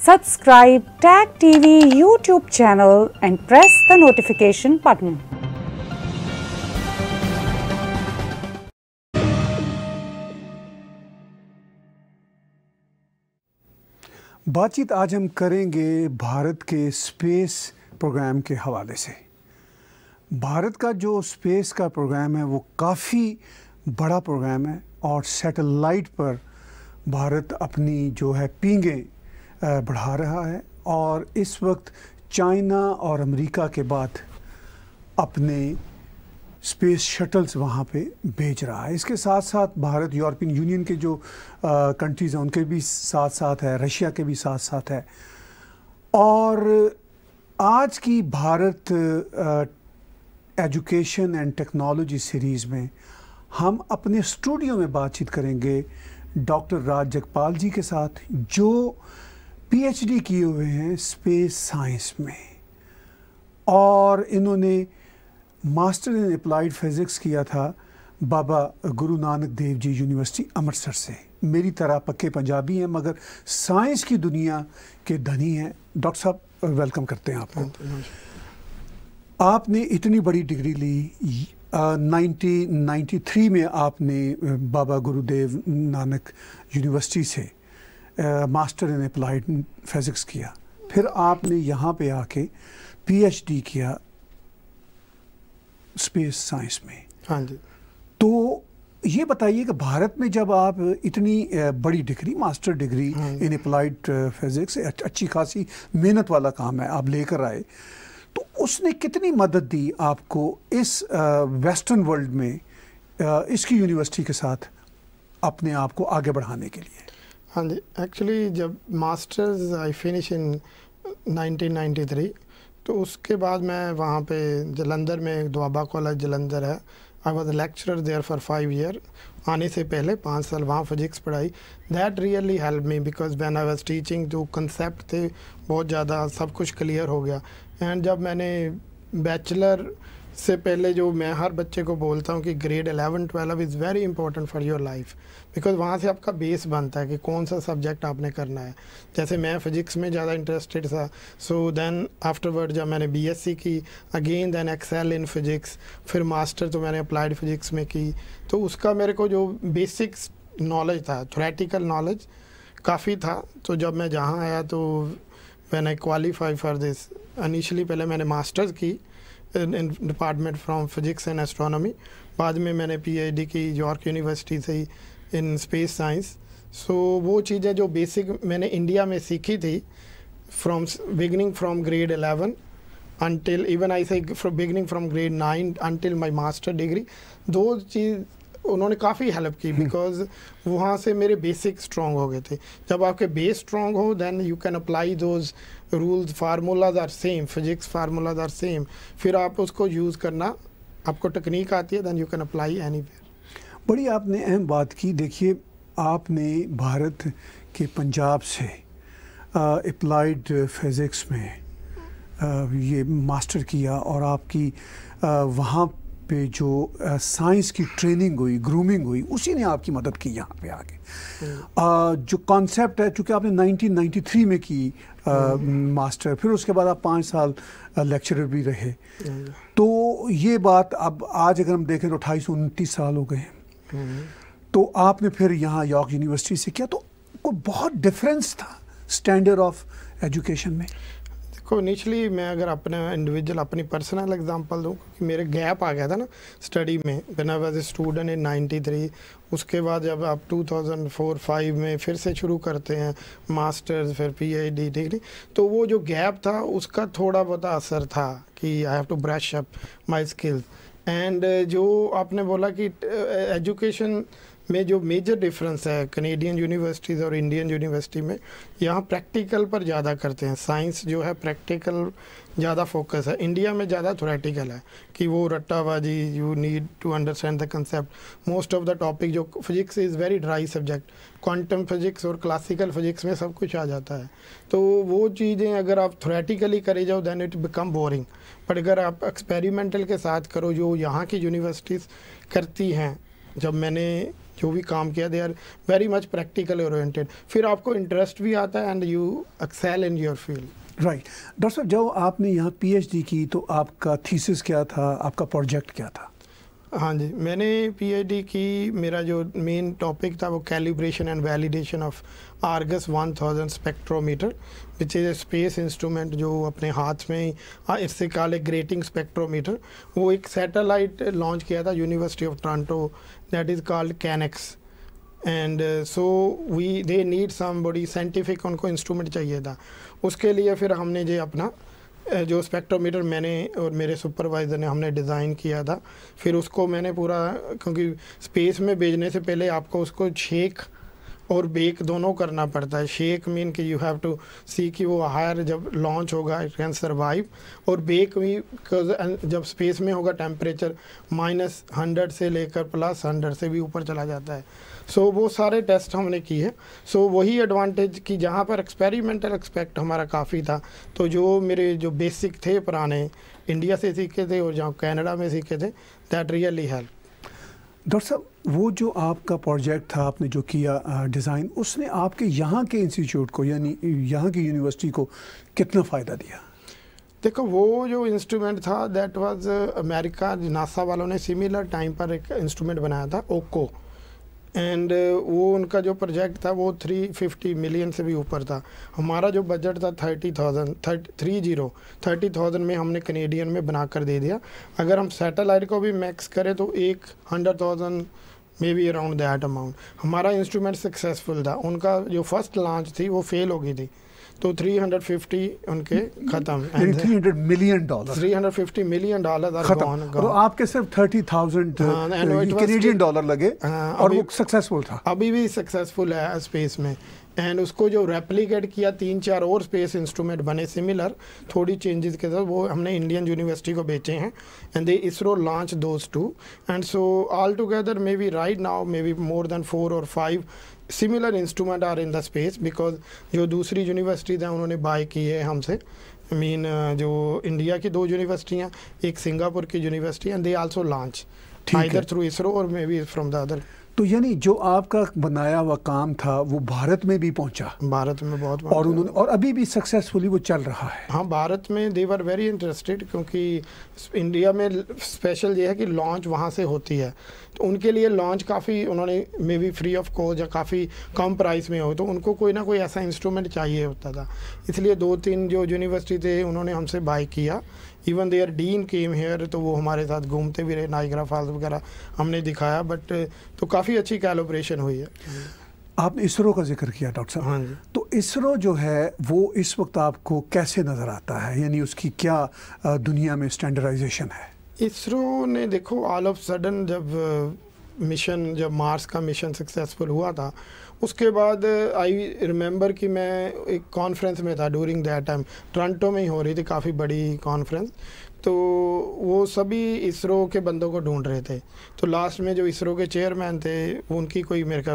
Subscribe Tag TV YouTube channel and press the notification button. बातचीत आज हम करेंगे भारत के स्पेस प्रोग्राम के हवाले से भारत का जो स्पेस का प्रोग्राम है वो काफ़ी बड़ा प्रोग्राम है और सैटेलाइट पर भारत अपनी जो है पींगें बढ़ा रहा है और इस वक्त चाइना और अमेरिका के बाद अपने स्पेस शटल्स वहाँ पे भेज रहा है इसके साथ साथ भारत यूरोपियन यूनियन के जो कंट्रीज़ हैं उनके भी साथ साथ है रशिया के भी साथ साथ है और आज की Bharat education and technology series में हम अपने स्टूडियो में बातचीत करेंगे डॉक्टर राज जगपाल जी के साथ जो पीएचडी किए हुए हैं स्पेस साइंस में और इन्होंने मास्टर इन अप्लाइड फिज़िक्स किया था बाबा गुरु नानक देव जी यूनिवर्सिटी अमृतसर से मेरी तरह पक्के पंजाबी हैं मगर साइंस की दुनिया के धनी हैं डॉक्टर साहब वेलकम करते हैं आपको आपने इतनी बड़ी डिग्री ली नाइनटीन नाइन्टी थ्री में आपने बाबा गुरुदेव नानक यूनिवर्सिटी से मास्टर इन अप्लाइड फिज़िक्स किया फिर आपने यहाँ पे आके पीएचडी किया स्पेस साइंस में हाँ जी तो ये बताइए कि भारत में जब आप इतनी बड़ी डिग्री मास्टर डिग्री हाँ इन अप्लाइड फिज़िक्स अच्छी खासी मेहनत वाला काम है आप लेकर आए तो उसने कितनी मदद दी आपको इस वेस्टर्न वर्ल्ड में इसकी यूनिवर्सिटी के साथ अपने आप को आगे बढ़ाने के लिए हाँ जी एक्चुअली जब मास्टर्स आई फिनिश इन 1993 तो उसके बाद मैं वहाँ पे जलंधर में दुआबा कॉलेज जलंधर है I was lecturer there for five year आने से पहले पाँच साल वहाँ फिजिक्स पढ़ाई that really help me because when I was teaching जो कंसेप्ट थे बहुत ज़्यादा सब कुछ क्लियर हो गया एंड जब मैंने बैचलर से पहले जो मैं हर बच्चे को बोलता हूँ कि grade eleven twelve is very important for your life because वहाँ से आपका बेस बनता है कि कौन सा सब्जेक्ट आपने करना है जैसे मैं फिजिक्स में ज़्यादा इंटरेस्टेड था सो दैन आफ्टरवर्ड जब मैंने बीएससी की again then excel in physics फिर मास्टर तो मैंने अप्लाइड फिजिक्स में की तो उसका मेरे को जो बेसिक्स नॉलेज था थोरेटिकल नॉलेज काफ़ी था तो जब मैं जहाँ आया तो when I qualify for this initially पहले मैंने मास्टर्स की in department from physics and astronomy बाद में मैंने पीएचडी की यॉर्क यूनिवर्सिटी से ही इन स्पेस साइंस सो वो चीज़ें जो बेसिक मैंने इंडिया में सीखी थी from beginning from grade eleven until even I say beginning from grade nine until my master degree दो चीज उन्होंने काफ़ी हेल्प की बिकॉज हम्म। वहाँ से मेरे बेसिक स्ट्रॉन्ग हो गए थे जब आपके बेस स्ट्रॉन्ग हो then you can apply those rules formulas are same physics formulas are same फिर आप उसको यूज़ करना आपको टेक्निक आती है then you can apply any बड़ी आपने अहम बात की देखिए आपने भारत के पंजाब से अप्लाइड फिज़िक्स में आ, ये मास्टर किया और आपकी वहाँ पे जो साइंस की ट्रेनिंग हुई ग्रूमिंग हुई उसी ने आपकी मदद की यहाँ पे आगे आ, हम्म। जो कॉन्सेप्ट है चूँकि आपने 1993 में की आ, मास्टर हम्म। फिर उसके बाद आप पाँच साल लेक्चरर भी रहे हम्म। तो ये बात अब आज अगर हम देखें तो अट्ठाईस उनतीस साल हो गए तो आपने फिर यहाँ यॉर्क यूनिवर्सिटी से किया तो कोई बहुत डिफरेंस था स्टैंडर्ड ऑफ एजुकेशन में देखो इनिशली मैं अगर अपना इंडिविजुअल अपनी पर्सनल एग्जांपल दूँ क्योंकि मेरे गैप आ गया था ना स्टडी में बिना वैज ए स्टूडेंट इन 93 उसके बाद जब आप 2004 5 में फिर से शुरू करते हैं मास्टर्स फिर पीएचडी ठीक नहीं तो वो जो गैप था उसका थोड़ा बहुत असर था कि I have to brush up my skills and जो आपने बोला कि एजुकेशन uh, में जो मेजर डिफरेंस है कनेडियन यूनिवर्सिटीज़ और इंडियन यूनिवर्सिटी में यहाँ प्रैक्टिकल पर ज़्यादा करते हैं साइंस जो है प्रैक्टिकल ज़्यादा फोकस है इंडिया में ज़्यादा थोरेटिकल है कि वो रट्टाबाजी you need to understand the concept most of the topic जो physics is very dry subject quantum physics और क्लासिकल फिजिक्स में सब कुछ आ जाता है तो वो चीज़ें अगर आप थोरेटिकली करे जाओ then it become boring but अगर आप एक्सपेरिमेंटल के साथ करो जो यहाँ की यूनिवर्सिटीज़ करती हैं जब मैंने जो भी काम किया they are very much practical oriented फिर आपको इंटरेस्ट भी आता है and you excel in your field right doctor साहब जब आपने यहाँ पीएचडी की तो आपका थीसिस क्या था आपका प्रोजेक्ट क्या था हाँ जी मैंने पीएचडी की मेरा जो मेन टॉपिक था वो calibration and validation of Argus 1000 spectrometer which is a space instrument जो अपने हाथ में इससे काले ग्रेटिंग स्पेक्ट्रोमीटर वो एक सैटेलाइट लॉन्च किया था university of Toronto that is called Canex. And so we they need some बड़ी साइंटिफिक उनको इंस्ट्रूमेंट चाहिए था उसके लिए फिर हमने जो अपना जो स्पेक्ट्रोमीटर मैंने और मेरे सुपरवाइज़र ने हमने डिज़ाइन किया था फिर उसको मैंने पूरा क्योंकि स्पेस में भेजने से पहले आपको उसको छेक और बेक दोनों करना पड़ता है शेक मीन कि यू हैव टू सी कि वो हायर जब लॉन्च होगा इट कैन सर्वाइव और बेक भी जब स्पेस में होगा टेम्परेचर माइनस हंड्रेड से लेकर प्लस हंड्रेड से भी ऊपर चला जाता है सो so, वो सारे टेस्ट हमने किए हैं सो so, वही एडवांटेज कि जहाँ पर एक्सपेरिमेंटल एक्सपेक्ट हमारा काफ़ी था तो जो मेरे जो बेसिक थे पुराने इंडिया से सीखे थे और जहाँ कैनेडा में सीखे थे दैट रियली हेल्प डॉक्टर साहब वो जो आपका प्रोजेक्ट था आपने जो किया डिज़ाइन उसने आपके यहाँ के इंस्टीट्यूट को यानी यहाँ की यूनिवर्सिटी को कितना फ़ायदा दिया देखो वो जो इंस्ट्रूमेंट था दैट वाज अमेरिका नासा वालों ने सिमिलर टाइम पर एक इंस्ट्रूमेंट बनाया था ओको एंड वो उनका जो प्रोजेक्ट था वो 350 मिलियन से भी ऊपर था हमारा जो बजट था 30,000 thirty three zero thirty thousand में हमने कनेडियन में बना कर दे दिया अगर हम सैटेलाइट को भी मैक्स करें तो एक hundred thousand maybe around that amount हमारा इंस्ट्रूमेंट सक्सेसफुल था उनका जो फर्स्ट लॉन्च थी वो फेल हो गई थी तो 350 उनके hmm. खत्म 300 मिलियन डॉलर 350 मिलियन डॉलर खत्म तो आपके सिर्फ 30,000 कैनेडियन डॉलर लगे हाँ, और वो सक्सेसफुल था अभी भी सक्सेसफुल है स्पेस में एंड उसको जो रेप्लीकेट किया तीन चार और स्पेस इंस्ट्रूमेंट बने सिमिलर थोड़ी चेंजेस के साथ वो हमने इंडियन यूनिवर्सिटी को बेचे हैं and they ISRO launch those two and so all together maybe right now maybe more than four और five similar instrument are in the space because जो दूसरी यूनिवर्सिटीज़ हैं उन्होंने बाय की है हमसे मीन जो इंडिया की दो यूनिवर्सिटियाँ एक सिंगापुर की university and they also launch either through ISRO और maybe from the other तो यानी जो आपका बनाया हुआ काम था वो भारत में भी पहुंचा भारत में बहुत और उन्होंने और अभी भी सक्सेसफुली वो चल रहा है हाँ भारत में दे वर वेरी इंटरेस्टेड क्योंकि इंडिया में स्पेशल ये है कि लॉन्च वहाँ से होती है तो उनके लिए लॉन्च काफ़ी उन्होंने maybe free of cost या काफ़ी कम प्राइस में हो तो उनको कोई ना कोई ऐसा इंस्ट्रूमेंट चाहिए होता था इसलिए दो तीन जो यूनिवर्सिटी थे उन्होंने हमसे बाई किया even their dean came here तो वो हमारे साथ घूमते भी रहे नाइग्रा फॉल्स वगैरह हमने दिखाया बट तो काफ़ी अच्छी कैलोब्रेशन हुई है आपने इसरो का जिक्र किया डॉक्टर साहब हाँ जी तो इसरो जो है वो इस वक्त आपको कैसे नज़र आता है यानी उसकी क्या दुनिया में स्टैंडर्डाइजेशन है इसरो ने देखो ऑल ऑफ सडन जब मिशन जब मार्स का मिशन सक्सेसफुल हुआ था उसके बाद आई uh, रिमेंबर कि मैं एक कॉन्फ्रेंस में था डूरिंग दैट टाइम टोरंटो में ही हो रही थी काफ़ी बड़ी कॉन्फ्रेंस तो वो सभी इसरो के बंदों को ढूंढ रहे थे तो लास्ट में जो इसरो के चेयरमैन थे उनकी कोई मेरे का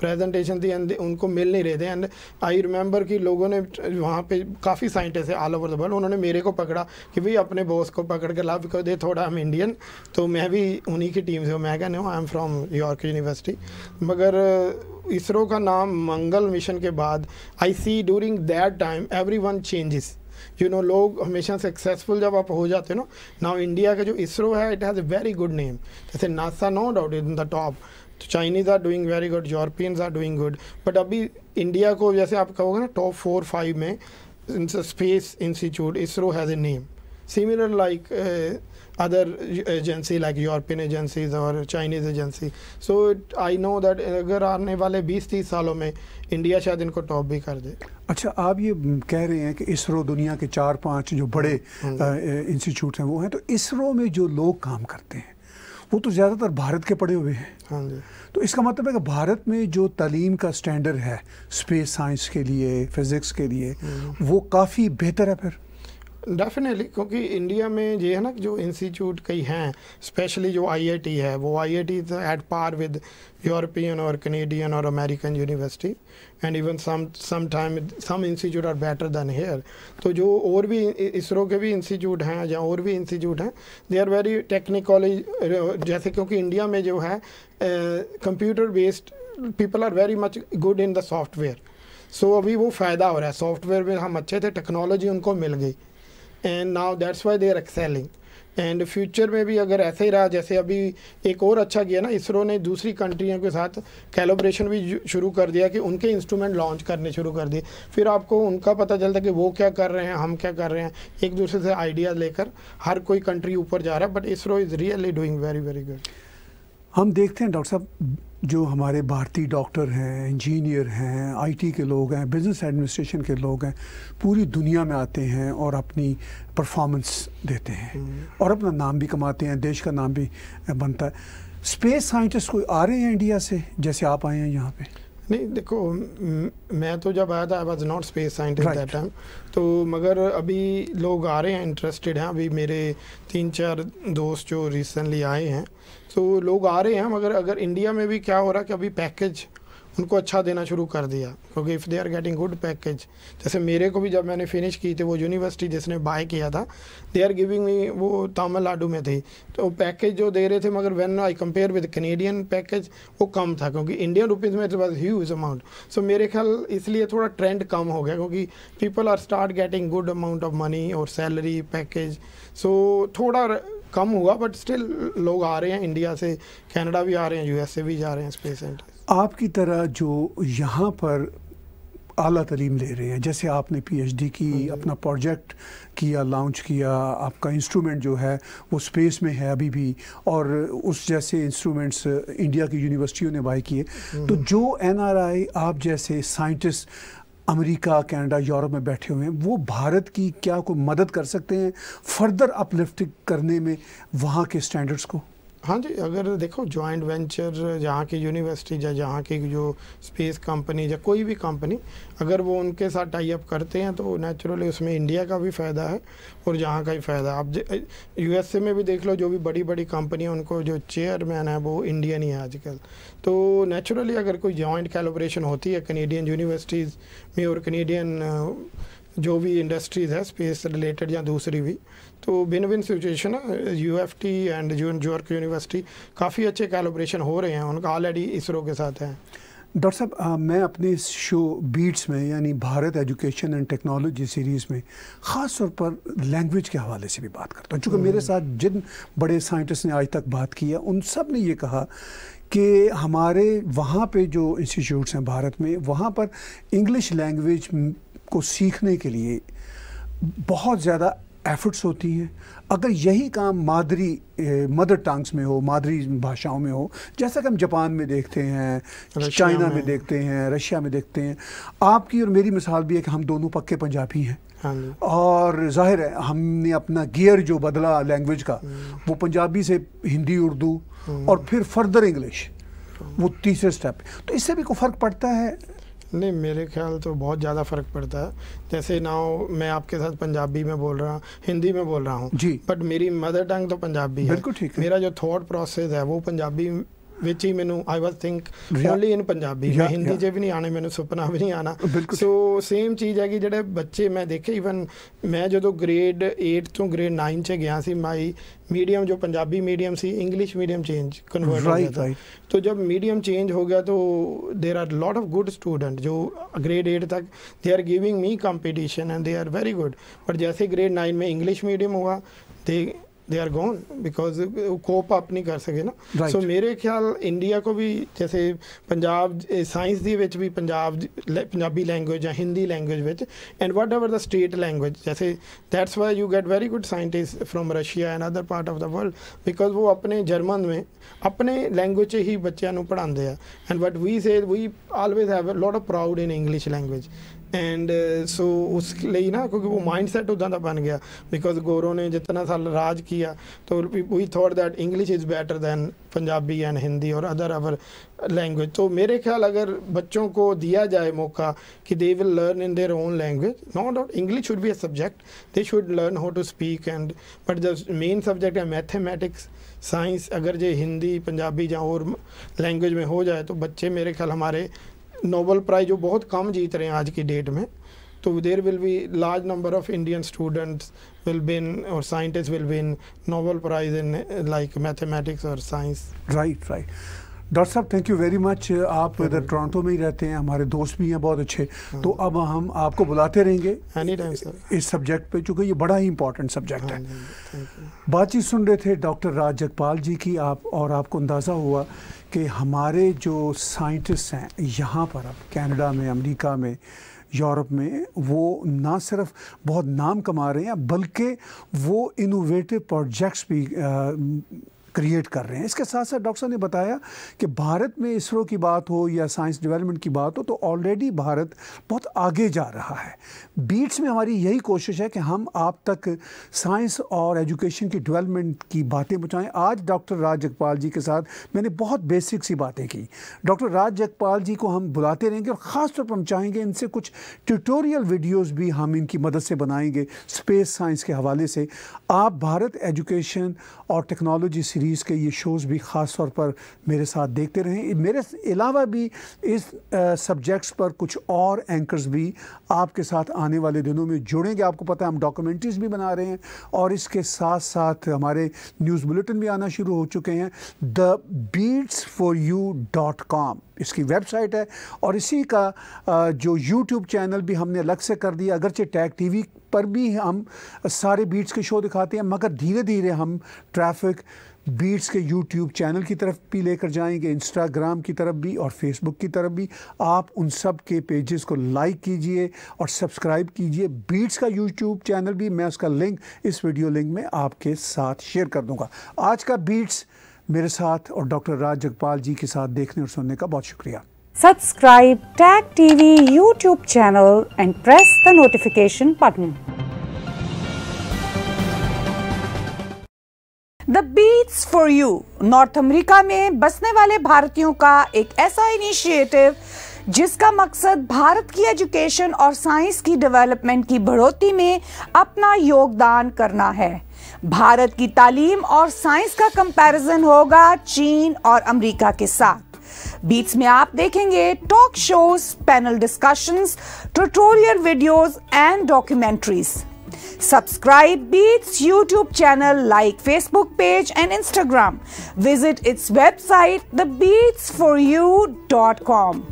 प्रेजेंटेशन थी एंड उनको मिल नहीं रहे थे एंड आई रिमेंबर कि लोगों ने वहाँ पे काफ़ी साइंटिस्ट है ऑल ओवर द वर्ल्ड उन्होंने मेरे को पकड़ा कि भाई अपने बॉस को पकड़ के ला बिकॉज दे थोड़ा हम इंडियन तो मैं भी उन्हीं की टीम से हूँ मैं कहने हूँ I am from York university मगर इसरो का नाम मंगल मिशन के बाद I see during that time everyone changes you know लोग हमेशा सक्सेसफुल जब आप हो जाते हो ना नाउ इंडिया का जो इसरो है it has a very good name जैसे NASA no doubt in the top तो Chinese are doing very good Europeans are doing good but अभी इंडिया को जैसे आप कहोगे ना टॉप फोर फाइव में space institute ISRO has a name similar like uh, other agency like European agencies or Chinese agency. So it, I know that अगर आने वाले 20-30 सालों में इंडिया शायद इनको top भी कर दे अच्छा आप ये कह रहे हैं कि इसरो दुनिया के चार पांच जो बड़े इंस्टीट्यूट हाँ हैं वो हैं तो इसरो में जो लोग काम करते हैं वो तो ज़्यादातर भारत के पड़े हुए हैं हाँ जी तो इसका मतलब है कि भारत में जो तालीम का स्टैंडर्ड है स्पेस साइंस के लिए फिज़िक्स के लिए हाँ वो काफ़ी बेहतर है फिर डेफिनेटली क्योंकि इंडिया में ये है ना जो इंस्टीट्यूट कई हैं स्पेशली जो आईआईटी है वो IIT T at par with European और कनेडियन और American university and even some some time some institute are better than here तो जो और भी इसरो के भी इंस्टीट्यूट हैं या और भी इंस्टीट्यूट हैं दे आर वेरी टेक्निकॉली जैसे क्योंकि इंडिया में जो है computer based people are very much good in the software so अभी वो फ़ायदा हो रहा है सॉफ्टवेयर में हम अच्छे थे टेक्नोलॉजी उनको मिल गई and now that's why they are excelling and future में भी अगर ऐसे ही रहा जैसे अभी एक और अच्छा किया ना इसरो ने दूसरी कंट्रियों के साथ कैलोब्रेशन भी शुरू कर दिया कि उनके इंस्ट्रूमेंट लॉन्च करने शुरू कर दिए फिर आपको उनका पता चलता कि वो क्या कर रहे हैं हम क्या कर रहे हैं एक दूसरे से आइडियाज़ लेकर हर कोई कंट्री ऊपर जा रहा है but ISRO is really doing very very good हम देखते हैं डॉक्टर साहब जो हमारे भारतीय डॉक्टर हैं इंजीनियर हैं आईटी के लोग हैं बिजनेस एडमिनिस्ट्रेशन के लोग हैं पूरी दुनिया में आते हैं और अपनी परफॉर्मेंस देते हैं हम्म। और अपना नाम भी कमाते हैं देश का नाम भी बनता है स्पेस साइंटिस्ट कोई आ रहे हैं इंडिया से जैसे आप आए हैं यहाँ पे नहीं देखो मैं तो जब आया था I was not space scientist that time तो मगर अभी लोग आ रहे हैं इंटरेस्टेड हैं अभी मेरे तीन चार दोस्त जो रिसेंटली आए हैं तो लोग आ रहे हैं मगर अगर इंडिया में भी क्या हो रहा है कि अभी पैकेज उनको अच्छा देना शुरू कर दिया क्योंकि if they are getting good package जैसे मेरे को भी जब मैंने फिनिश की थी वो यूनिवर्सिटी जिसने बाय किया था दे आर गिविंग मी वो तमिलनाडु में थी तो पैकेज जो दे रहे थे मगर when I compare with Canadian package वो कम था क्योंकि इंडियन रुपीज़ में it was huge amount so मेरे ख्याल इसलिए थोड़ा ट्रेंड कम हो गया क्योंकि people are start getting good amount of money और सैलरी पैकेज सो थोड़ा कम हुआ बट स्टिल लोग आ रहे हैं इंडिया से कनाडा भी आ रहे हैं यूएसए भी जा रहे हैं स्पेस सेंटर आपकी तरह जो यहाँ पर अला तलीम ले रहे हैं जैसे आपने पीएचडी की हम्म। अपना प्रोजेक्ट किया लॉन्च किया आपका इंस्ट्रूमेंट जो है वो स्पेस में है अभी भी और उस जैसे इंस्ट्रूमेंट्स इंडिया की यूनिवर्सिटियों ने बाई किए हम्म। तो जो एनआरआई आप जैसे साइंटिस्ट अमेरिका कनाडा यूरोप में बैठे हुए हैं वो भारत की क्या कोई मदद कर सकते हैं फर्दर अपलिफ्ट करने में वहाँ के स्टैंडर्ड्स को हाँ जी अगर देखो जॉइंट वेंचर जहाँ की यूनिवर्सिटी या जहाँ की जो स्पेस कंपनी या कोई भी कंपनी अगर वो उनके साथ टाई अप करते हैं तो नेचुरली उसमें इंडिया का भी फ़ायदा है और जहाँ का ही फ़ायदा आप यूएसए में भी देख लो जो भी बड़ी बड़ी कंपनी है उनको जो चेयरमैन है वो इंडियन ही है आजकल तो नेचुरली अगर कोई जॉइंट कैलोब्रेशन होती है कनेडियन यूनिवर्सिटीज़ में और कनेडियन जो भी इंडस्ट्रीज़ है स्पेस रिलेटेड या दूसरी भी तो भिन्न भिन्न situation U F T and New York university काफ़ी अच्छे कैलोब्रेशन हो रहे हैं उनका ऑलरेडी इसरो के साथ है डॉक्टर साहब मैं अपने शो बीट्स में यानी Bharat education and technology series में ख़ास तौर पर लैंग्वेज के हवाले से भी बात करता हूँ चूँकि हम्म। मेरे साथ जिन बड़े साइंटिस्ट ने आज तक बात की है उन सब ने ये कहा कि हमारे वहाँ पे जो इंस्टीट्यूट्स हैं भारत में वहाँ पर इंग्लिश लैंग्वेज को सीखने के लिए बहुत ज़्यादा एफर्ट्स होती हैं अगर यही काम मादरी मदर टंग्स में हो मादरी भाषाओं में हो जैसा कि हम जापान में देखते हैं चाइना में।, में देखते हैं रशिया में देखते हैं आपकी और मेरी मिसाल भी है कि हम दोनों पक्के पंजाबी हैं हाँ और जाहिर है हमने अपना गियर जो बदला लैंग्वेज का हम्म। वो पंजाबी से हिंदी उर्दू हम्म। और फिर फर्दर इंग्लिश वो हम्म। तीसरे स्टेप तो इससे भी कोई फ़र्क पड़ता है नहीं मेरे ख्याल तो बहुत ज़्यादा फ़र्क पड़ता है जैसे नाउ मैं आपके साथ पंजाबी में बोल रहा हूँ हिंदी में बोल रहा हूँ जी बट मेरी मदर टंग तो पंजाबी है बिल्कुल ठीक मेरा जो थाट प्रोसेस है वो पंजाबी ਵਿੱਚ ਹੀ ਮੈਨੂੰ I was think only in Punjabi ਮੈਂ ਹਿੰਦੀ ਜੇ ਵੀ ਨਹੀਂ ਆਣੇ ਮੈਨੂੰ ਸੁਪਨਾ ਵੀ ਨਹੀਂ ਆਣਾ ਸੋ ਸੇਮ ਚੀਜ਼ ਹੈ ਕਿ ਜਿਹੜੇ ਬੱਚੇ ਮੈਂ ਦੇਖੇ ਇਵਨ ਮੈਂ ਜਦੋਂ ਗ੍ਰੇਡ 8 ਤੋਂ ਗ੍ਰੇਡ 9 ਚ ਗਿਆ ਸੀ ਮਾਈ ਮੀਡੀਅਮ ਜੋ ਪੰਜਾਬੀ ਮੀਡੀਅਮ ਸੀ ਇੰਗਲਿਸ਼ ਮੀਡੀਅਮ ਚੇਂਜ ਕਨਵਰਟ ਹੋ ਗਿਆ ਤੋ ਜਦ ਮੀਡੀਅਮ ਚੇਂਜ ਹੋ ਗਿਆ ਤੋ there are lot of good student ਜੋ ਗ੍ਰੇਡ 8 ਤੱਕ they are giving me competition and they are very good ਪਰ ਜੈਸੇ ਗ੍ਰੇਡ 9 ਮੇ ਇੰਗਲਿਸ਼ ਮੀਡੀਅਮ ਹੋਗਾ ਤੇ they are gone because cope up नहीं कर सके ना ਸੋ ਮੇਰੇ ਖਿਆਲ ਇੰਡੀਆ ਕੋ ਵੀ ਜੈਸੇ ਪੰਜਾਬ ਸਾਇੰਸ ਦੇ ਵਿੱਚ ਵੀ ਪੰਜਾਬ ਪੰਜਾਬੀ ਲੈਂਗੁਏਜ ਜਾਂ ਹਿੰਦੀ ਲੈਂਗੁਏਜ ਵਿੱਚ and whatever the state language ਜੈਸੇ that's why you get very good scientist from Russia and other part of the world because ਉਹ ਆਪਣੇ ਜਰਮਨ ਵਿੱਚ ਆਪਣੇ ਲੈਂਗੁਏਜ ਹੀ ਬੱਚਿਆਂ ਨੂੰ ਪੜਾਉਂਦੇ ਆ and but we say we always have a lot of proud in English language and so उस ਲਈ ना क्योंकि वो माइंड सैट उदा बन गया बिकॉज़ ਗੋਰੋ ने जितना साल राज किया तो we thought that English is better than Punjabi and Hindi और अदर अवर लैंग्वेज तो मेरे ख्याल अगर बच्चों को दिया जाए मौका कि they will learn in their own language not doubt English should be a subject they should learn how to speak and but the main subject है मैथेमेटिक्स साइंस अगर जे हिंदी पंजाबी या और लैंग्वेज में हो जाए तो बच्चे मेरे ख्याल हमारे नोबल प्राइज जो बहुत कम जीत रहे हैं आज की डेट में तो there will be large number of Indian students will win और scientist will win Nobel prize in like mathematics और साइंस राइट राइट डॉक्टर साहब थैंक यू वेरी मच आप इधर टोरंटो में ही रहते हैं हमारे दोस्त भी हैं बहुत अच्छे हाँ। तो अब हम आपको बुलाते रहेंगे एनी इस सब्जेक्ट पे चूँकि ये बड़ा ही इंपॉर्टेंट सब्जेक्ट है हाँ, बातचीत सुन रहे थे डॉक्टर राज जगपाल जी की आप और आपको अंदाज़ा हुआ कि हमारे जो साइंटिस्ट हैं यहाँ पर अब कैनेडा में अमेरिका में यूरोप में वो ना सिर्फ बहुत नाम कमा रहे हैं बल्कि वो इनोवेटिव प्रोजेक्ट्स भी क्रिएट कर रहे हैं इसके साथ साथ डॉक्टर ने बताया कि भारत में इसरो की बात हो या साइंस डेवलपमेंट की बात हो तो ऑलरेडी भारत बहुत आगे जा रहा है बीट्स में हमारी यही कोशिश है कि हम आप तक साइंस और एजुकेशन की डेवलपमेंट की बातें पहुँचाएँ आज डॉक्टर राज जगपाल जी के साथ मैंने बहुत बेसिक सी बातें की डॉक्टर राज जगपाल जी को हम बुलाते रहेंगे और ख़ासतौर पर हम चाहेंगे इनसे कुछ ट्यूटोरियल वीडियोज़ भी हम इनकी मदद से बनाएंगे स्पेस साइंस के हवाले से आप भारत एजुकेशन और टेक्नोलॉजी सीरीज़ के ये शोज़ भी ख़ास तौर पर मेरे साथ देखते रहें मेरे अलावा भी इस सब्जेक्ट्स पर कुछ और एंकर्स भी आपके साथ आने वाले दिनों में जुड़ेंगे आपको पता है हम डॉक्यूमेंट्रीज भी बना रहे हैं और इसके साथ साथ हमारे न्यूज़ बुलेटिन भी आना शुरू हो चुके हैं the beats for you dot com इसकी वेबसाइट है और इसी का जो यूट्यूब चैनल भी हमने अलग से कर दिया अगरचे टैग टीवी पर भी हम सारे बीट्स के शो दिखाते हैं मगर धीरे धीरे हम ट्रैफिक बीट्स के यूट्यूब चैनल की तरफ भी लेकर जाएंगे इंस्टाग्राम की तरफ भी और फेसबुक की तरफ भी आप उन सब के पेजेस को लाइक कीजिए और सब्सक्राइब कीजिए बीट्स का यूट्यूब चैनल भी मैं उसका लिंक इस वीडियो लिंक में आपके साथ शेयर कर दूँगा आज का बीट्स मेरे साथ और डॉक्टर राज जगपाल जी के साथ देखने और सुनने का बहुत शुक्रिया subscribe tag TV YouTube channel and press the notification button the beats for you North America में बसने वाले भारतीयों का एक ऐसा इनिशिएटिव जिसका मकसद भारत की एजुकेशन और साइंस की डेवलपमेंट की बढ़ोतरी में अपना योगदान करना है भारत की तालीम और साइंस का कंपैरिजन होगा चीन और अमेरिका के साथ बीच में आप देखेंगे talk shows panel discussions tutorial videos and documentaries subscribe beats YouTube channel like Facebook page and Instagram visit its website the beats for you dot com